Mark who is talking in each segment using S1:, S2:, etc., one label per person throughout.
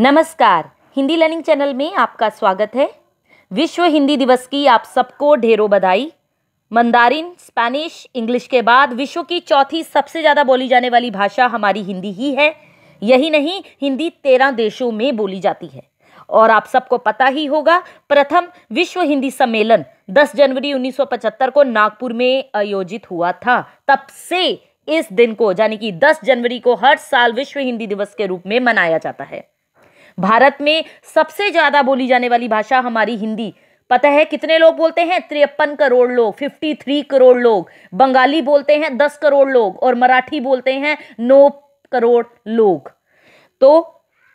S1: नमस्कार Hindi learning channel में आपका स्वागत है विश्व हिंदी दिवस की आप सबको ढेरों बधाई मंदारिन स्पेनिश इंग्लिश के बाद विश्व की चौथी सबसे ज़्यादा बोली जाने वाली भाषा हमारी हिंदी ही है यही नहीं हिंदी तेरह देशों में बोली जाती है और आप सबको पता ही होगा प्रथम विश्व हिंदी सम्मेलन 10 जनवरी 1975 को नागपुर में आयोजित हुआ था तब से इस दिन को यानी कि 10 जनवरी को हर साल विश्व हिंदी दिवस के रूप में मनाया जाता है भारत में सबसे ज़्यादा बोली जाने वाली भाषा हमारी हिंदी पता है कितने लोग बोलते हैं तिरपन करोड़ लोग 53 करोड़ लोग बंगाली बोलते हैं 10 करोड़ लोग और मराठी बोलते हैं नौ करोड़ लोग तो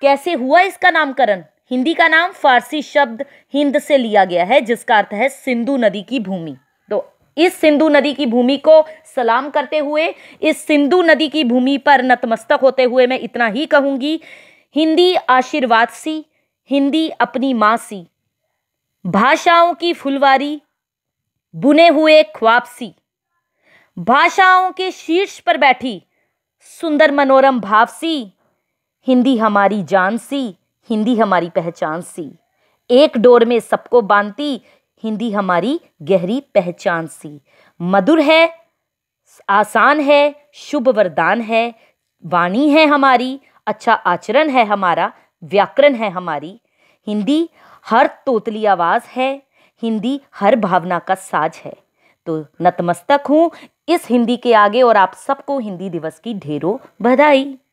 S1: कैसे हुआ इसका नामकरण हिंदी का नाम फारसी शब्द हिंद से लिया गया है जिसका अर्थ है सिंधु नदी की भूमि तो इस सिंधु नदी की भूमि को सलाम करते हुए इस सिंधु नदी की भूमि पर नतमस्तक होते हुए मैं इतना ही कहूंगी हिंदी आशीर्वाद सी हिंदी अपनी माँ सी भाषाओं की फुलवारी बुने हुए ख्वाब सी भाषाओं के शीर्ष पर बैठी सुंदर मनोरम भाव सी हिंदी हमारी जान सी हिंदी हमारी पहचान सी एक डोर में सबको बांधती हिंदी हमारी गहरी पहचान सी मधुर है आसान है शुभ वरदान है वाणी है हमारी अच्छा आचरण है हमारा व्याकरण है हमारी हिंदी हर तोतली आवाज़ है हिंदी हर भावना का साज है तो नतमस्तक हूँ इस हिंदी के आगे और आप सबको हिंदी दिवस की ढेरों बधाई